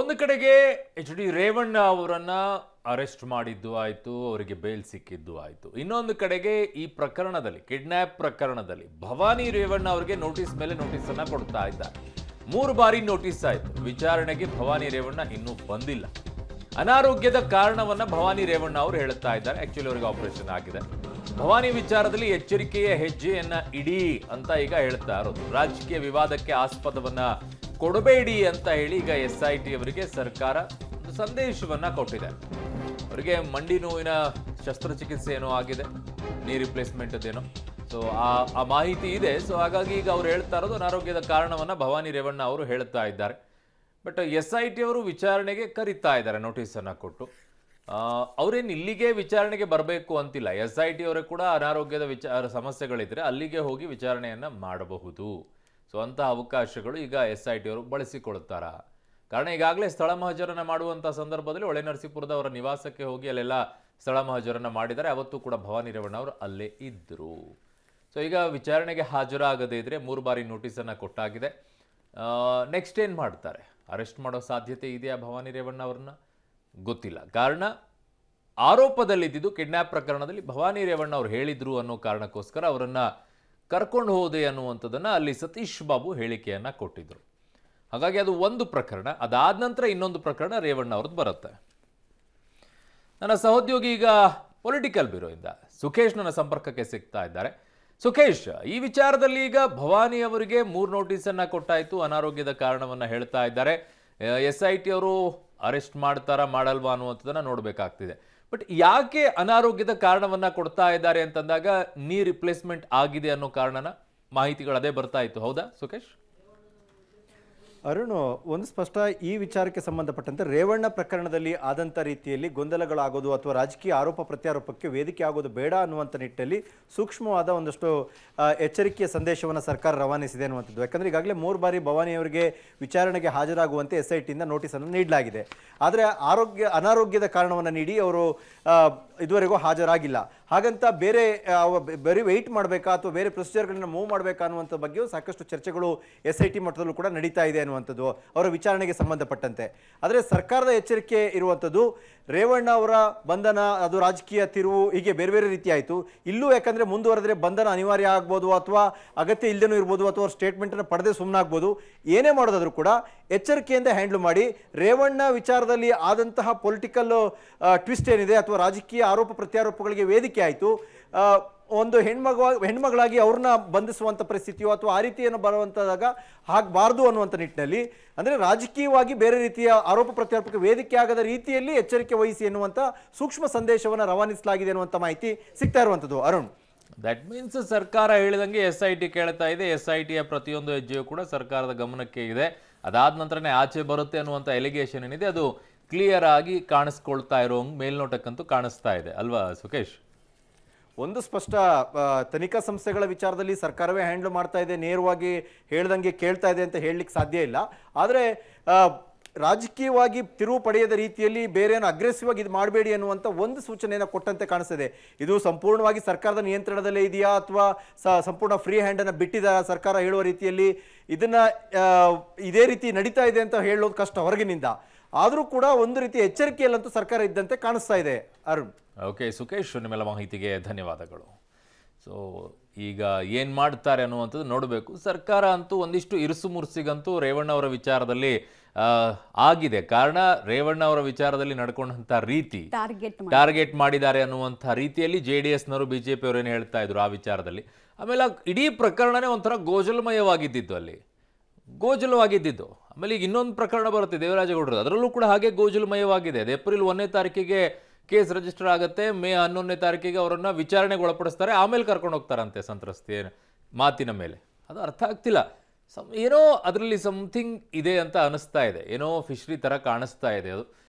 ಒಂದು ಕಡೆಗೆ H D Revanna ಅವರನ್ನ ಅರೆಸ್ಟ್ ಮಾಡಿದ್ದು ಆಯಿತು ಅವರಿಗೆ ಬೇಲ್ ಸಿಕ್ಕಿದ್ದು ಆಯಿತು ಇನ್ನೊಂದು ಕಡೆಗೆ ಈ ಪ್ರಕರಣದಲ್ಲಿ ಕಿಡ್ನ್ಯಾಪ್ ಪ್ರಕರಣದಲ್ಲಿ ಭವಾನಿ ರೇವಣ್ಣ ಅವರಿಗೆ ನೋಟಿಸ್ ಮೇಲೆ ನೋಟಿಸ್ ಅನ್ನ ಕೊಡ್ತಾ ಇದ್ದಾರೆ ಮೂರು ಬಾರಿ ನೋಟಿಸ್ ಆಯಿತು ವಿಚಾರಣೆಗೆ ಭವಾನಿ ರೇವಣ್ಣ ಇನ್ನೂ ಬಂದಿಲ್ಲ ಅನಾರೋಗ್ಯದ ಕಾರಣವನ್ನ ಭವಾನಿ ರೇವಣ್ಣ ಅವರು ಹೇಳ್ತಾ ಇದ್ದಾರೆ ಆಕ್ಚುಲಿ ಅವರಿಗೆ ಆಪರೇಷನ್ ಆಗಿದೆ ಭವಾನಿ ವಿಚಾರದಲ್ಲಿ ಎಚ್ಚರಿಕೆಯ ಹೆಜ್ಜೆಯನ್ನ ಇಡೀ ಅಂತ ಈಗ ಹೇಳ್ತಾ ಇರೋದು ರಾಜಕೀಯ ವಿವಾದಕ್ಕೆ ಆಸ್ಪದವನ್ನ ಕೊಡಬೇಡಿ ಅಂತ ಹೇಳಿ ಈಗ ಎಸ್ ಐ ಟಿ ಅವರಿಗೆ ಸರ್ಕಾರ ಒಂದು ಸಂದೇಶವನ್ನು ಕೊಟ್ಟಿದೆ ಅವರಿಗೆ ಮಂಡಿ ನೋವಿನ ಶಸ್ತ್ರಚಿಕಿತ್ಸೆ ಏನೋ ಆಗಿದೆ ನೀ ರಿಪ್ಲೇಸ್ಮೆಂಟ್ ಅದೇನೋ ಸೊ ಆ ಆ ಮಾಹಿತಿ ಇದೆ ಸೊ ಹಾಗಾಗಿ ಈಗ ಅವ್ರು ಹೇಳ್ತಾ ಇರೋದು ಅನಾರೋಗ್ಯದ ಕಾರಣವನ್ನು ಭವಾನಿ ರೇವಣ್ಣ ಅವರು ಹೇಳ್ತಾ ಇದ್ದಾರೆ ಬಟ್ ಎಸ್ ಐ ಟಿ ಅವರು ವಿಚಾರಣೆಗೆ ಕರಿತಾ ಇದ್ದಾರೆ ನೋಟಿಸನ್ನು ಕೊಟ್ಟು ಅವರೇನು ಇಲ್ಲಿಗೆ ವಿಚಾರಣೆಗೆ ಬರಬೇಕು ಅಂತಿಲ್ಲ ಎಸ್ ಐ ಟಿ ಅವರೇ ಕೂಡ ಅನಾರೋಗ್ಯದ ವಿಚಾರ ಸಮಸ್ಯೆಗಳಿದ್ದರೆ ಅಲ್ಲಿಗೆ ಹೋಗಿ ವಿಚಾರಣೆಯನ್ನು ಮಾಡಬಹುದು ಸೊ ಅಂತಹ ಅವಕಾಶಗಳು ಈಗ ಎಸ್ ಐ ಟಿಯವರು ಬಳಸಿಕೊಳ್ಳುತ್ತಾರಾ ಕಾರಣ ಈಗಾಗಲೇ ಸ್ಥಳ ಮಹಜರನ್ನ ಮಾಡುವಂಥ ಸಂದರ್ಭದಲ್ಲಿ ಒಳೆ ನರಸೀಪುರದ ಅವರ ನಿವಾಸಕ್ಕೆ ಹೋಗಿ ಅಲ್ಲೆಲ್ಲ ಸ್ಥಳ ಮಹಜರನ್ನ ಮಾಡಿದ್ದಾರೆ ಅವತ್ತು ಕೂಡ ಭವಾನಿ ರೇವಣ್ಣ ಅವರು ಅಲ್ಲೇ ಇದ್ದರು ಸೊ ಈಗ ವಿಚಾರಣೆಗೆ ಹಾಜರಾಗದೇ ಇದ್ದರೆ ಮೂರು ಬಾರಿ ನೋಟಿಸನ್ನು ಕೊಟ್ಟಾಗಿದೆ ನೆಕ್ಸ್ಟ್ ಏನು ಮಾಡ್ತಾರೆ ಅರೆಸ್ಟ್ ಮಾಡೋ ಸಾಧ್ಯತೆ ಇದೆಯಾ ಭವಾನಿ ರೇವಣ್ಣ ಅವ್ರನ್ನ ಗೊತ್ತಿಲ್ಲ ಕಾರಣ ಆರೋಪದಲ್ಲಿದ್ದಿದ್ದು ಕಿಡ್ನ್ಯಾಪ್ ಪ್ರಕರಣದಲ್ಲಿ ಭವಾನಿ ರೇವಣ್ಣ ಅವರು ಹೇಳಿದ್ರು ಅನ್ನೋ ಕಾರಣಕ್ಕೋಸ್ಕರ ಅವರನ್ನು ಕರ್ಕೊಂಡು ಹೋದೆ ಅನ್ನುವಂಥದ್ದನ್ನು ಅಲ್ಲಿ ಸತೀಶ್ ಬಾಬು ಹೇಳಿಕೆಯನ್ನು ಕೊಟ್ಟಿದ್ದರು ಹಾಗಾಗಿ ಅದು ಒಂದು ಪ್ರಕರಣ ಅದಾದ ನಂತರ ಇನ್ನೊಂದು ಪ್ರಕರಣ ರೇವಣ್ಣ ಅವ್ರದ್ದು ಬರುತ್ತೆ ನನ್ನ ಸಹೋದ್ಯೋಗಿ ಈಗ ಪೊಲಿಟಿಕಲ್ ಬ್ಯೂರೋಯಿಂದ ಸುಖೇಶ್ ನನ್ನ ಸಂಪರ್ಕಕ್ಕೆ ಸಿಗ್ತಾ ಇದ್ದಾರೆ ಸುಖೇಶ್ ಈ ವಿಚಾರದಲ್ಲಿ ಈಗ ಭವಾನಿ ಅವರಿಗೆ ಮೂರು ನೋಟಿಸನ್ನು ಕೊಟ್ಟಾಯಿತು ಅನಾರೋಗ್ಯದ ಕಾರಣವನ್ನು ಹೇಳ್ತಾ ಇದ್ದಾರೆ ಎಸ್ ಐ ಟಿ ಅವರು ಅರೆಸ್ಟ್ ಮಾಡ್ತಾರ ಮಾಡಲ್ವಾ ಅನ್ನುವಂಥದ್ದನ್ನು ನೋಡಬೇಕಾಗ್ತಿದೆ ಯಾಕೆ ಅನಾರೋಗ್ಯದ ಕಾರಣವನ್ನ ಕೊಡ್ತಾ ಇದ್ದಾರೆ ಅಂತಂದಾಗ ನೀ ರಿಪ್ಲೇಸ್ಮೆಂಟ್ ಆಗಿದೆ ಅನ್ನೋ ಕಾರಣನ ಮಾಹಿತಿಗಳು ಅದೇ ಬರ್ತಾ ಇತ್ತು ಹೌದಾ ಸುಖೇಶ್ ಅರುಣ್ ಒಂದು ಸ್ಪಷ್ಟ ಈ ವಿಚಾರಕ್ಕೆ ಸಂಬಂಧಪಟ್ಟಂತೆ ರೇವಣ್ಣ ಪ್ರಕರಣದಲ್ಲಿ ಆದಂಥ ರೀತಿಯಲ್ಲಿ ಗೊಂದಲಗಳಾಗೋದು ಅಥವಾ ರಾಜಕೀಯ ಆರೋಪ ಪ್ರತ್ಯಾರೋಪಕ್ಕೆ ವೇದಿಕೆ ಆಗೋದು ಬೇಡ ಅನ್ನುವಂಥ ನಿಟ್ಟಿನಲ್ಲಿ ಸೂಕ್ಷ್ಮವಾದ ಒಂದಷ್ಟು ಎಚ್ಚರಿಕೆಯ ಸಂದೇಶವನ್ನು ಸರ್ಕಾರ ರವಾನಿಸಿದೆ ಅನ್ನುವಂಥದ್ದು ಯಾಕಂದರೆ ಈಗಾಗಲೇ ಮೂರು ಬಾರಿ ಭವಾನಿ ಅವರಿಗೆ ವಿಚಾರಣೆಗೆ ಹಾಜರಾಗುವಂತೆ ಎಸ್ ಐ ಟಿಯಿಂದ ನೋಟಿಸನ್ನು ನೀಡಲಾಗಿದೆ ಆದರೆ ಆರೋಗ್ಯ ಅನಾರೋಗ್ಯದ ಕಾರಣವನ್ನು ನೀಡಿ ಅವರು ಇದುವರೆಗೂ ಹಾಜರಾಗಿಲ್ಲ ಹಾಗಂತ ಬೇರೆ ಬರೀ ವೆಯ್ಟ್ ಮಾಡಬೇಕಾ ಅಥವಾ ಬೇರೆ ಪ್ರೊಸೀಜರ್ಗಳನ್ನ ಮೂವ್ ಮಾಡಬೇಕಾ ಅನ್ನುವಂಥ ಬಗ್ಗೆಯೂ ಸಾಕಷ್ಟು ಚರ್ಚೆಗಳು ಎಸ್ ಐ ಟಿ ಮಟ್ಟದಲ್ಲೂ ಕೂಡ ನಡೀತಾ ಇದೆ ಅನ್ನುವಂಥದ್ದು ಅವರ ವಿಚಾರಣೆಗೆ ಸಂಬಂಧಪಟ್ಟಂತೆ ಆದರೆ ಸರ್ಕಾರದ ಎಚ್ಚರಿಕೆ ಇರುವಂಥದ್ದು ರೇವಣ್ಣ ಅವರ ಬಂಧನ ಅದು ರಾಜಕೀಯ ತಿರುವು ಹೀಗೆ ಬೇರೆ ಬೇರೆ ರೀತಿ ಆಯಿತು ಇಲ್ಲೂ ಯಾಕಂದರೆ ಮುಂದುವರೆದ್ರೆ ಬಂಧನ ಅನಿವಾರ್ಯ ಆಗ್ಬೋದು ಅಥವಾ ಅಗತ್ಯ ಇಲ್ಲದೇನೂ ಇರ್ಬೋದು ಅಥವಾ ಅವ್ರ ಸ್ಟೇಟ್ಮೆಂಟನ್ನು ಪಡೆದೇ ಸುಮ್ಮನಾಗ್ಬೋದು ಏನೇ ಮಾಡೋದಾದರೂ ಕೂಡ ಎಚ್ಚರಿಕೆಯಿಂದ ಹ್ಯಾಂಡ್ಲ್ ಮಾಡಿ ರೇವಣ್ಣ ವಿಚಾರದಲ್ಲಿ ಆದಂತಹ ಪೊಲಿಟಿಕಲ್ ಟ್ವಿಸ್ಟ್ ಏನಿದೆ ಅಥವಾ ರಾಜಕೀಯ ಆರೋಪ ಪ್ರತ್ಯಾರೋಪಗಳಿಗೆ ವೇದಿಕೆ ಆಯಿತು ಒಂದು ಹೆಣ್ಮಗ ಹೆಣ್ಮಗಳಾಗಿ ಅವ್ರನ್ನ ಬಂಧಿಸುವಂಥ ಪರಿಸ್ಥಿತಿಯು ಅಥವಾ ಆ ರೀತಿಯನ್ನು ಬರುವಂಥದಾಗ ಆಗಬಾರ್ದು ಅನ್ನುವಂಥ ನಿಟ್ಟಿನಲ್ಲಿ ಅಂದರೆ ರಾಜಕೀಯವಾಗಿ ಬೇರೆ ರೀತಿಯ ಆರೋಪ ಪ್ರತ್ಯಾರೋಪಕ್ಕೆ ವೇದಿಕೆ ಆಗದ ರೀತಿಯಲ್ಲಿ ಎಚ್ಚರಿಕೆ ವಹಿಸಿ ಎನ್ನುವಂಥ ಸೂಕ್ಷ್ಮ ಸಂದೇಶವನ್ನು ರವಾನಿಸಲಾಗಿದೆ ಅನ್ನುವಂಥ ಮಾಹಿತಿ ಸಿಗ್ತಾ ಇರುವಂಥದ್ದು ಅರುಣ್ ದಟ್ ಮೀನ್ಸ್ ಸರ್ಕಾರ ಹೇಳಿದಂಗೆ ಎಸ್ ಐ ಟಿ ಕೇಳ್ತಾ ಇದೆ ಎಸ್ ಐ ಟಿಯ ಪ್ರತಿಯೊಂದು ಹೆಜ್ಜೆಯೂ ಕೂಡ ಸರ್ಕಾರದ ಗಮನಕ್ಕೆ ಇದೆ ಅದಾದ ನಂತರನೇ ಆಚೆ ಬರುತ್ತೆ ಅನ್ನುವಂಥ ಎಲಿಗೇಷನ್ ಏನಿದೆ ಅದು ಕ್ಲಿಯರ್ ಆಗಿ ಕಾಣಿಸ್ಕೊಳ್ತಾ ಇರೋ ಮೇಲ್ನೋಟಕ್ಕಂತೂ ಕಾಣಿಸ್ತಾ ಇದೆ ಅಲ್ವಾ ಸುಖೇಶ್ ಒಂದು ಸ್ಪಷ್ಟ ತನಿಖಾ ಸಂಸ್ಥೆಗಳ ವಿಚಾರದಲ್ಲಿ ಸರ್ಕಾರವೇ ಹ್ಯಾಂಡಲ್ ಮಾಡ್ತಾ ಇದೆ ನೇರವಾಗಿ ಹೇಳ್ದಂಗೆ ಕೇಳ್ತಾ ಇದೆ ಅಂತ ಹೇಳಲಿಕ್ಕೆ ಸಾಧ್ಯ ಇಲ್ಲ ಆದರೆ ರಾಜಕೀಯವಾಗಿ ತಿರುವು ಪಡೆಯದ ರೀತಿಯಲ್ಲಿ ಬೇರೆಯನ್ನು ಅಗ್ರೆಸಿವ್ ಆಗಿ ಇದು ಮಾಡಬೇಡಿ ಅನ್ನುವಂಥ ಒಂದು ಸೂಚನೆಯನ್ನು ಕೊಟ್ಟಂತೆ ಕಾಣಿಸ್ತದೆ ಇದು ಸಂಪೂರ್ಣವಾಗಿ ಸರ್ಕಾರದ ನಿಯಂತ್ರಣದಲ್ಲೇ ಇದೆಯಾ ಅಥವಾ ಸಂಪೂರ್ಣ ಫ್ರೀ ಹ್ಯಾಂಡನ್ನು ಬಿಟ್ಟಿದ ಸರ್ಕಾರ ಹೇಳುವ ರೀತಿಯಲ್ಲಿ ಇದನ್ನು ಇದೇ ರೀತಿ ನಡೀತಾ ಇದೆ ಅಂತ ಹೇಳೋದು ಕಷ್ಟ ಹೊರಗಿನಿಂದ ಆದರೂ ಕೂಡ ಒಂದು ರೀತಿ ಎಚ್ಚರಿಕೆಯಲ್ಲಂತೂ ಸರ್ಕಾರ ಇದ್ದಂತೆ ಕಾಣಿಸ್ತಾ ಇದೆ ಅರುಣ್ ಓಕೆ ಸುಖೇಶ್ ನಿಮ್ಮೆಲ್ಲ ಮಾಹಿತಿಗೆ ಧನ್ಯವಾದಗಳು ಸೊ ಈಗ ಏನು ಮಾಡ್ತಾರೆ ಅನ್ನುವಂಥದ್ದು ನೋಡಬೇಕು ಸರ್ಕಾರ ಅಂತೂ ಒಂದಿಷ್ಟು ಇರುಸು ಮುರುಸಿಗಂತೂ ರೇವಣ್ಣ ಅವರ ವಿಚಾರದಲ್ಲಿ ಆಗಿದೆ ಕಾರಣ ರೇವಣ್ಣ ಅವರ ವಿಚಾರದಲ್ಲಿ ನಡ್ಕೊಂಡಂತ ರೀತಿ ಟಾರ್ಗೆಟ್ ಮಾಡಿದ್ದಾರೆ ಅನ್ನುವಂಥ ರೀತಿಯಲ್ಲಿ ಜೆ ಡಿ ಎಸ್ನವರು ಬಿಜೆಪಿಯವರು ಏನು ಹೇಳ್ತಾ ಇದ್ರು ಆ ವಿಚಾರದಲ್ಲಿ ಆಮೇಲೆ ಇಡೀ ಪ್ರಕರಣನೇ ಒಂಥರ ಗೋಜಲಮಯವಾಗಿದ್ದಿದ್ದು ಅಲ್ಲಿ ಗೋಜಲವಾಗಿದ್ದಿದ್ದು ಆಮೇಲೆ ಈಗ ಇನ್ನೊಂದು ಪ್ರಕರಣ ಬರುತ್ತೆ ದೇವರಾಜಗೌಡರು ಅದರಲ್ಲೂ ಕೂಡ ಹಾಗೆ ಗೋಜಲಮಯವಾಗಿದೆ ಏಪ್ರಿಲ್ ಒಂದನೇ ತಾರೀಕಿಗೆ ಕೇಸ್ ರಿಜಿಸ್ಟರ್ ಆಗುತ್ತೆ ಮೇ ಹನ್ನೊಂದನೇ ತಾರೀಕಿಗೆ ಅವರನ್ನು ವಿಚಾರಣೆಗೆ ಒಳಪಡಿಸ್ತಾರೆ ಆಮೇಲೆ ಕರ್ಕೊಂಡು ಹೋಗ್ತಾರಂತೆ ಸಂತ್ರಸ್ತೆಯ ಮಾತಿನ ಮೇಲೆ ಅದು ಅರ್ಥ ಆಗ್ತಿಲ್ಲ ಸಮ್ ಏನೋ ಅದರಲ್ಲಿ ಸಮಥಿಂಗ್ ಇದೆ ಅಂತ ಅನಿಸ್ತಾ ಇದೆ ಏನೋ ಫಿಶ್ರಿ ಥರ ಕಾಣಿಸ್ತಾ ಇದೆ ಅದು